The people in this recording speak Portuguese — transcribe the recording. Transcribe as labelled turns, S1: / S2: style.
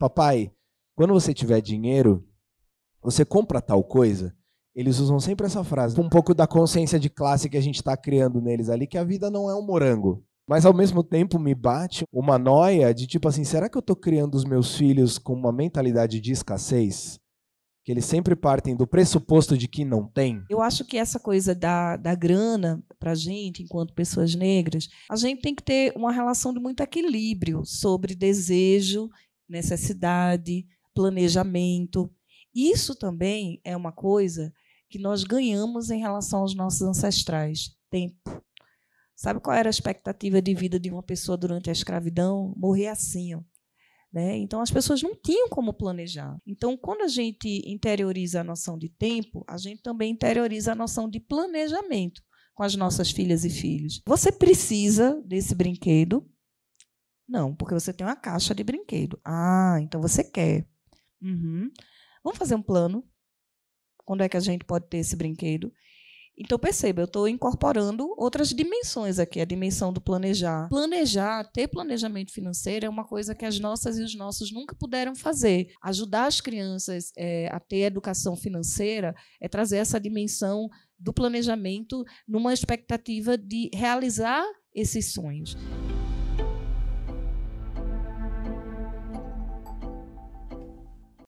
S1: papai, quando você tiver dinheiro, você compra tal coisa. Eles usam sempre essa frase. Um pouco da consciência de classe que a gente está criando neles ali, que a vida não é um morango. Mas ao mesmo tempo me bate uma noia de tipo assim: será que eu estou criando os meus filhos com uma mentalidade de escassez? Que eles sempre partem do pressuposto de que não tem?
S2: Eu acho que essa coisa da, da grana para a gente, enquanto pessoas negras, a gente tem que ter uma relação de muito equilíbrio sobre desejo necessidade, planejamento. Isso também é uma coisa que nós ganhamos em relação aos nossos ancestrais: tempo. Sabe qual era a expectativa de vida de uma pessoa durante a escravidão? Morrer assim. Ó. Né? Então, as pessoas não tinham como planejar. Então, quando a gente interioriza a noção de tempo, a gente também interioriza a noção de planejamento com as nossas filhas e filhos. Você precisa desse brinquedo não, porque você tem uma caixa de brinquedo. Ah, então você quer. Uhum. Vamos fazer um plano. Quando é que a gente pode ter esse brinquedo? Então perceba, eu estou incorporando outras dimensões aqui, a dimensão do planejar. Planejar, ter planejamento financeiro é uma coisa que as nossas e os nossos nunca puderam fazer. Ajudar as crianças é, a ter educação financeira é trazer essa dimensão do planejamento numa expectativa de realizar esses sonhos.